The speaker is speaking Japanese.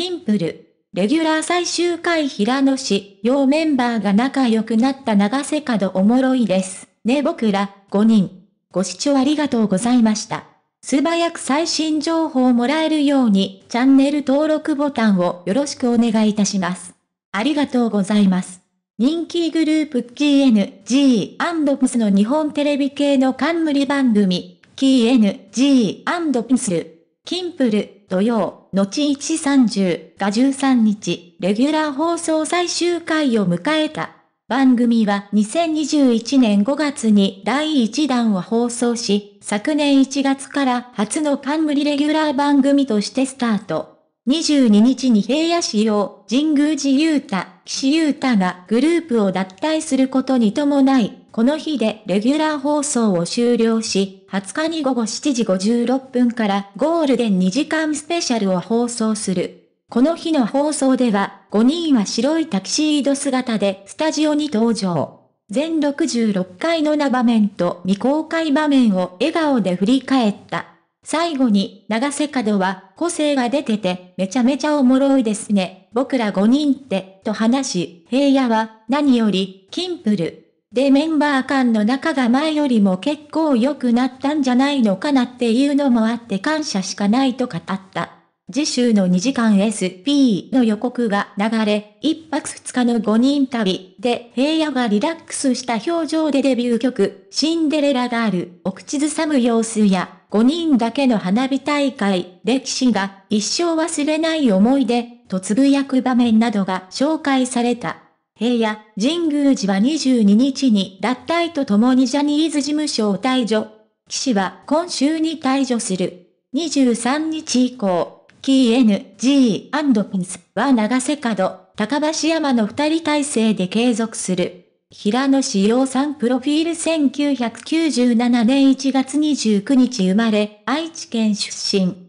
キンプル。レギュラー最終回平野市、要メンバーが仲良くなった長瀬角おもろいです。ね僕ら、5人。ご視聴ありがとうございました。素早く最新情報をもらえるように、チャンネル登録ボタンをよろしくお願いいたします。ありがとうございます。人気グループ KNG&PS の日本テレビ系の冠番組、KNG&PS、キンプル、土曜、後130が13日、レギュラー放送最終回を迎えた。番組は2021年5月に第1弾を放送し、昨年1月から初の冠レギュラー番組としてスタート。22日に平野市用、神宮寺雄太、岸雄太がグループを脱退することに伴い、この日でレギュラー放送を終了し、20日に午後7時56分からゴールデン2時間スペシャルを放送する。この日の放送では、5人は白いタキシード姿でスタジオに登場。全66回の名場面と未公開場面を笑顔で振り返った。最後に、長瀬角は、個性が出てて、めちゃめちゃおもろいですね。僕ら5人って、と話し、平野は、何より、キンプル、でメンバー間の仲が前よりも結構良くなったんじゃないのかなっていうのもあって感謝しかないと語った。次週の2時間 SP の予告が流れ、1泊2日の5人旅で平野がリラックスした表情でデビュー曲、シンデレラガールお口ずさむ様子や、5人だけの花火大会、歴史が一生忘れない思い出とつぶやく場面などが紹介された。平野、神宮寺は22日に脱退とともにジャニーズ事務所を退騎岸は今週に退所する。23日以降、KNG&PINS は長瀬角、高橋山の二人体制で継続する。平野志陽さんプロフィール1997年1月29日生まれ、愛知県出身。